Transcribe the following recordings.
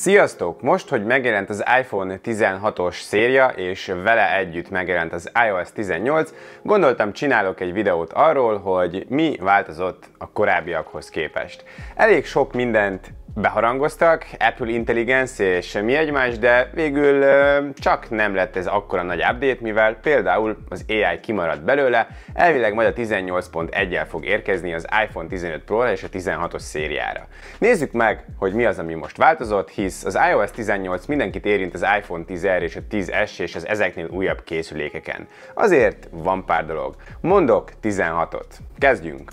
Sziasztok! Most, hogy megjelent az iPhone 16-os széria, és vele együtt megjelent az iOS 18, gondoltam csinálok egy videót arról, hogy mi változott a korábbiakhoz képest. Elég sok mindent beharangoztak, Apple Intelligence és semmi egymás, de végül csak nem lett ez akkora nagy update, mivel például az AI kimaradt belőle, elvileg majd a 18.1-el fog érkezni az iPhone 15 pro és a 16-os szériára. Nézzük meg, hogy mi az, ami most változott, hisz az iOS 18 mindenkit érint az iPhone 10 er és a 10S és az ezeknél újabb készülékeken. Azért van pár dolog. Mondok 16-ot. Kezdjünk!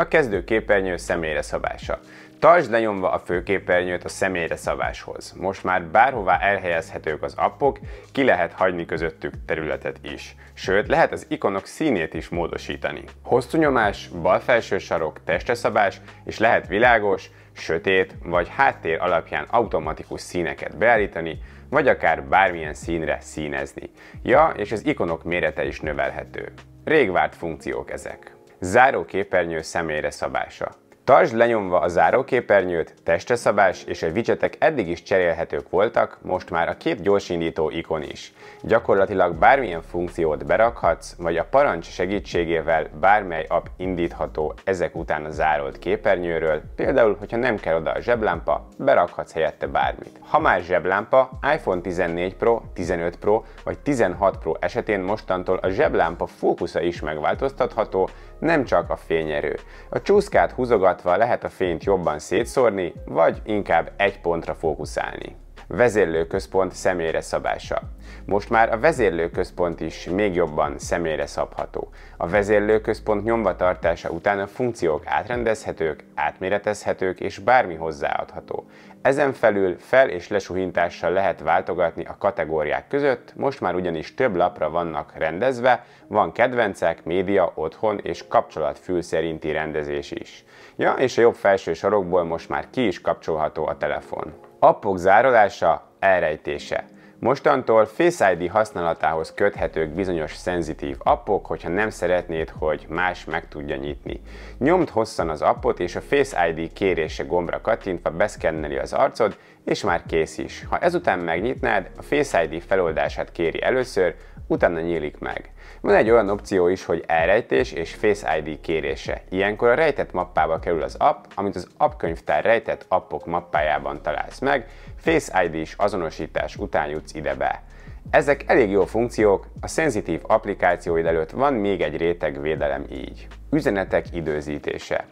a kezdőképernyő személyre szabása. Tartsd lenyomva a főképernyőt a személyre szabáshoz. Most már bárhová elhelyezhetők az appok, ki lehet hagyni közöttük területet is. Sőt, lehet az ikonok színét is módosítani. Hosszú nyomás, bal felső sarok, testre szabás, és lehet világos, sötét vagy háttér alapján automatikus színeket beállítani, vagy akár bármilyen színre színezni. Ja, és az ikonok mérete is növelhető. Rég várt funkciók ezek záróképernyő személyre szabása. Tartsd lenyomva a záróképernyőt, testre szabás és a widgetek eddig is cserélhetők voltak, most már a két gyorsindító ikon is. Gyakorlatilag bármilyen funkciót berakhatsz, vagy a parancs segítségével bármely app indítható ezek után a zárolt képernyőről, például, hogyha nem kell oda a zseblámpa, berakhatsz helyette bármit. Ha már zseblámpa, iPhone 14 Pro, 15 Pro vagy 16 Pro esetén mostantól a zseblámpa fókusza is megváltoztatható, nem csak a fényerő. A csúszkát húzogat húzogatva lehet a fényt jobban szétszórni, vagy inkább egy pontra fókuszálni. Vezérlőközpont személyre szabása. Most már a vezérlőközpont is még jobban személyre szabható. A vezérlőközpont tartása után a funkciók átrendezhetők, átméretezhetők és bármi hozzáadható. Ezen felül fel- és lesuhintással lehet váltogatni a kategóriák között, most már ugyanis több lapra vannak rendezve, van kedvencek, média, otthon és kapcsolat szerinti rendezés is. Ja, és a jobb felső sarokból most már ki is kapcsolható a telefon. Appok zárolása, elrejtése. Mostantól Face ID használatához köthetők bizonyos szenzitív appok, hogyha nem szeretnéd, hogy más meg tudja nyitni. Nyomd hosszan az appot, és a Face ID kérése gombra kattintva beszkenneli az arcod, és már kész is. Ha ezután megnyitnád, a Face ID feloldását kéri először, utána nyílik meg. Van egy olyan opció is, hogy elrejtés és Face ID kérése. Ilyenkor a rejtett mappába kerül az app, amit az appkönyvtár rejtett appok mappájában találsz meg, Face ID is azonosítás után jut tudsz ide be. Ezek elég jó funkciók, a szenzitív applikációid előtt van még egy réteg védelem így. Üzenetek időzítése.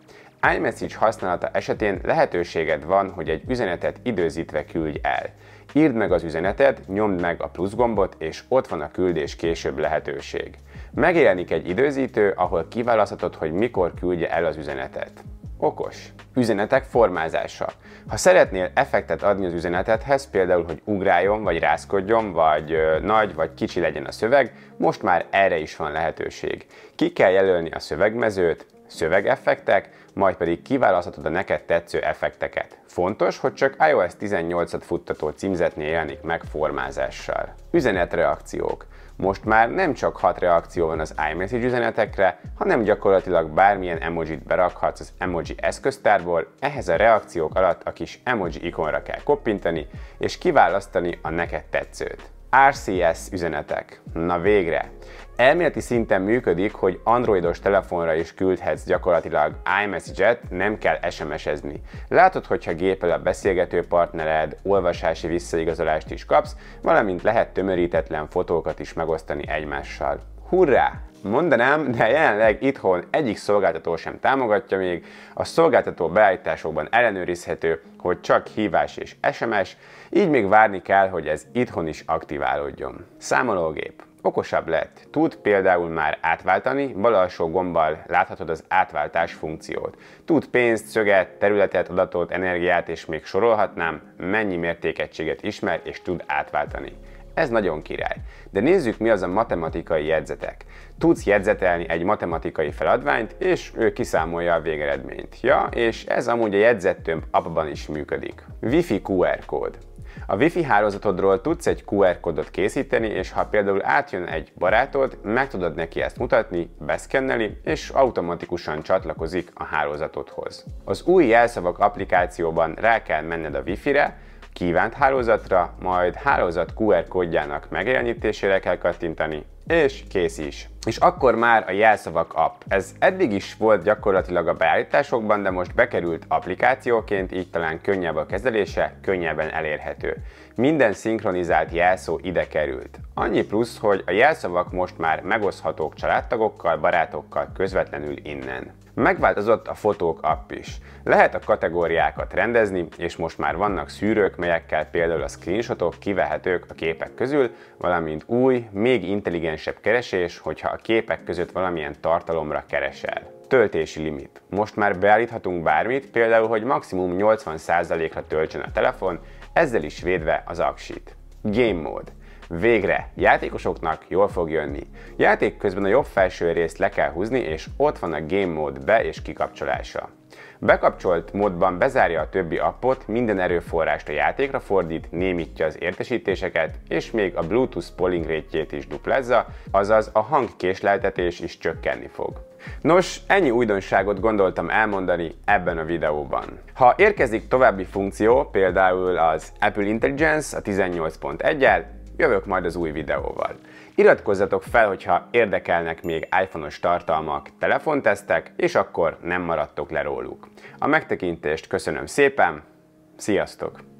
iMessage használata esetén lehetőséged van, hogy egy üzenetet időzítve küldj el. Írd meg az üzenetet, nyomd meg a plusz gombot, és ott van a küldés később lehetőség. Megjelenik egy időzítő, ahol kiválaszthatod, hogy mikor küldje el az üzenetet okos. Üzenetek formázása. Ha szeretnél effektet adni az üzenetedhez, például, hogy ugráljon, vagy rászkodjon, vagy ö, nagy, vagy kicsi legyen a szöveg, most már erre is van lehetőség. Ki kell jelölni a szövegmezőt, szövegeffektek, majd pedig kiválaszthatod a neked tetsző effekteket. Fontos, hogy csak iOS 18-at futtató címzetnél jelenik meg formázással. Üzenetreakciók. Most már nem csak hat reakció van az iMessage üzenetekre, hanem gyakorlatilag bármilyen emojit berakhatsz az emoji eszköztárból, ehhez a reakciók alatt a kis emoji ikonra kell koppintani, és kiválasztani a neked tetszőt. RCS üzenetek. Na végre! Elméleti szinten működik, hogy androidos telefonra is küldhetsz gyakorlatilag iMessage-et, nem kell SMS-ezni. Látod, hogyha gépel a beszélgető partnered, olvasási visszaigazolást is kapsz, valamint lehet tömörítetlen fotókat is megosztani egymással. Hurrá! Mondanám, de jelenleg itthon egyik szolgáltató sem támogatja még. A szolgáltató beállításokban ellenőrizhető, hogy csak hívás és SMS, így még várni kell, hogy ez itthon is aktiválódjon. Számológép okosabb lett. Tud például már átváltani, bal alsó gombbal láthatod az átváltás funkciót. Tud pénzt, szöget, területet, adatot, energiát és még sorolhatnám, mennyi mértékegységet ismer és tud átváltani. Ez nagyon király. De nézzük, mi az a matematikai jegyzetek. Tudsz jegyzetelni egy matematikai feladványt, és ő kiszámolja a végeredményt. Ja, és ez amúgy a jegyzettömb abban is működik. Wi-Fi QR kód. A Wi-Fi hálózatodról tudsz egy QR kódot készíteni, és ha például átjön egy barátod, meg tudod neki ezt mutatni, beszkenneli, és automatikusan csatlakozik a hálózatodhoz. Az új jelszavak applikációban rá kell menned a Wi-Fi-re, kívánt hálózatra, majd hálózat QR kódjának megjelenítésére kell kattintani, és kész is! és akkor már a jelszavak app. Ez eddig is volt gyakorlatilag a beállításokban, de most bekerült applikációként, így talán könnyebb a kezelése, könnyebben elérhető. Minden szinkronizált jelszó ide került. Annyi plusz, hogy a jelszavak most már megoszhatók családtagokkal, barátokkal közvetlenül innen. Megváltozott a fotók app is. Lehet a kategóriákat rendezni, és most már vannak szűrők, melyekkel például a screenshotok kivehetők a képek közül, valamint új, még intelligensebb keresés, hogyha a képek között valamilyen tartalomra keresel. Töltési limit. Most már beállíthatunk bármit, például, hogy maximum 80%-ra töltsön a telefon, ezzel is védve az aksit. Game Mode. Végre, játékosoknak jól fog jönni. Játék közben a jobb felső részt le kell húzni, és ott van a Game Mode be- és kikapcsolása. Bekapcsolt módban bezárja a többi appot, minden erőforrást a játékra fordít, némítja az értesítéseket, és még a Bluetooth polling rétjét is duplázza, azaz a hangkésleltetés is csökkenni fog. Nos, ennyi újdonságot gondoltam elmondani ebben a videóban. Ha érkezik további funkció, például az Apple Intelligence a 18.1-el, jövök majd az új videóval. Iratkozzatok fel, hogyha érdekelnek még iPhone-os tartalmak, telefontesztek, és akkor nem maradtok le róluk. A megtekintést köszönöm szépen, sziasztok!